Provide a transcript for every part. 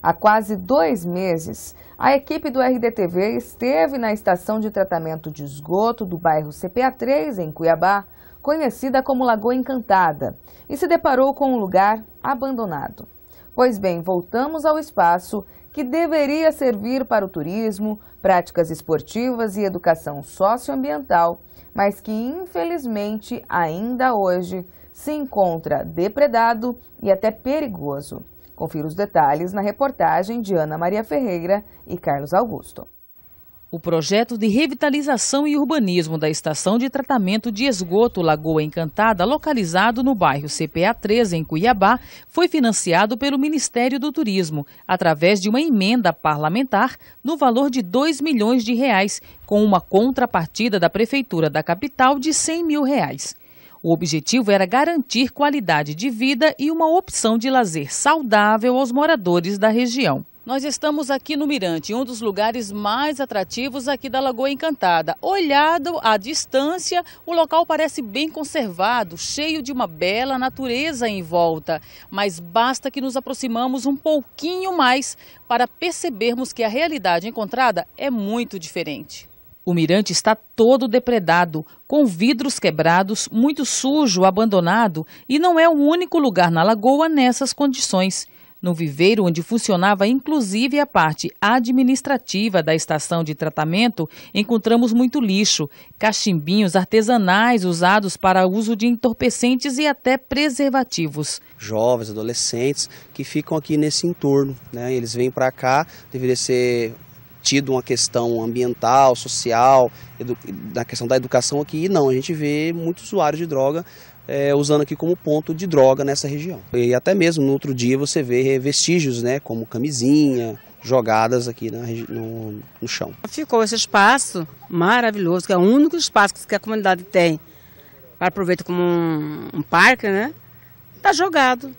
Há quase dois meses, a equipe do RDTV esteve na estação de tratamento de esgoto do bairro CPA3, em Cuiabá, conhecida como Lagoa Encantada, e se deparou com um lugar abandonado. Pois bem, voltamos ao espaço que deveria servir para o turismo, práticas esportivas e educação socioambiental, mas que infelizmente ainda hoje se encontra depredado e até perigoso. Confira os detalhes na reportagem de Ana Maria Ferreira e Carlos Augusto. O projeto de revitalização e urbanismo da estação de tratamento de esgoto Lagoa Encantada, localizado no bairro CPA 13, em Cuiabá, foi financiado pelo Ministério do Turismo, através de uma emenda parlamentar no valor de 2 milhões de reais, com uma contrapartida da Prefeitura da capital de 100 mil reais. O objetivo era garantir qualidade de vida e uma opção de lazer saudável aos moradores da região. Nós estamos aqui no Mirante, um dos lugares mais atrativos aqui da Lagoa Encantada. Olhado à distância, o local parece bem conservado, cheio de uma bela natureza em volta. Mas basta que nos aproximamos um pouquinho mais para percebermos que a realidade encontrada é muito diferente. O mirante está todo depredado, com vidros quebrados, muito sujo, abandonado e não é o único lugar na lagoa nessas condições. No viveiro, onde funcionava inclusive a parte administrativa da estação de tratamento, encontramos muito lixo, cachimbinhos artesanais usados para uso de entorpecentes e até preservativos. Jovens, adolescentes que ficam aqui nesse entorno, né? eles vêm para cá, deveria ser tido uma questão ambiental, social, da questão da educação aqui, e não, a gente vê muitos usuários de droga é, usando aqui como ponto de droga nessa região. E até mesmo no outro dia você vê vestígios, né, como camisinha, jogadas aqui na, no, no, chão. Ficou esse espaço maravilhoso, que é o único espaço que a comunidade tem para aproveitar como um, um parque, né? Está jogado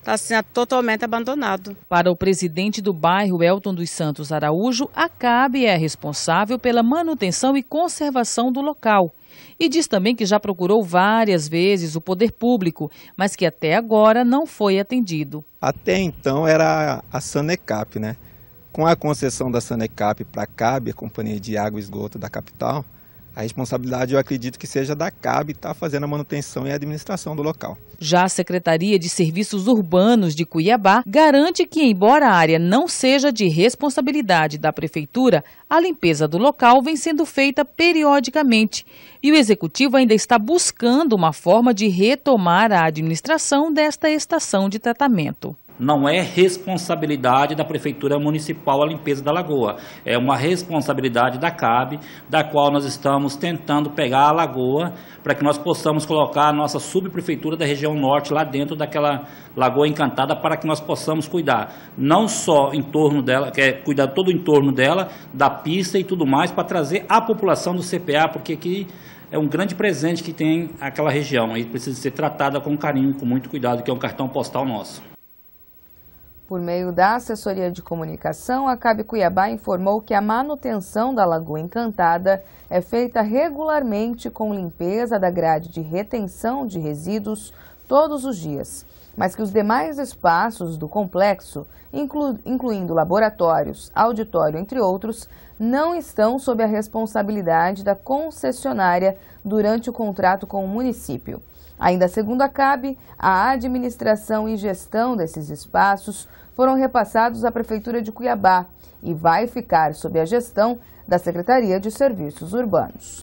está assim, totalmente abandonado. Para o presidente do bairro, Elton dos Santos Araújo, a CAB é responsável pela manutenção e conservação do local. E diz também que já procurou várias vezes o poder público, mas que até agora não foi atendido. Até então era a Sanecap, né? Com a concessão da Sanecap para a CAB, a Companhia de Água e Esgoto da capital, a responsabilidade, eu acredito que seja da CAB estar tá fazendo a manutenção e a administração do local. Já a Secretaria de Serviços Urbanos de Cuiabá garante que, embora a área não seja de responsabilidade da Prefeitura, a limpeza do local vem sendo feita periodicamente. E o Executivo ainda está buscando uma forma de retomar a administração desta estação de tratamento não é responsabilidade da Prefeitura Municipal a limpeza da lagoa. É uma responsabilidade da CAB, da qual nós estamos tentando pegar a lagoa para que nós possamos colocar a nossa subprefeitura da região norte lá dentro daquela lagoa encantada para que nós possamos cuidar, não só em torno dela, que é cuidar todo o entorno dela, da pista e tudo mais, para trazer a população do CPA, porque aqui é um grande presente que tem aquela região e precisa ser tratada com carinho, com muito cuidado, que é um cartão postal nosso. Por meio da assessoria de comunicação, a Cabe Cuiabá informou que a manutenção da Lagoa Encantada é feita regularmente com limpeza da grade de retenção de resíduos todos os dias mas que os demais espaços do complexo, inclu incluindo laboratórios, auditório, entre outros, não estão sob a responsabilidade da concessionária durante o contrato com o município. Ainda segundo a CAB, a administração e gestão desses espaços foram repassados à Prefeitura de Cuiabá e vai ficar sob a gestão da Secretaria de Serviços Urbanos.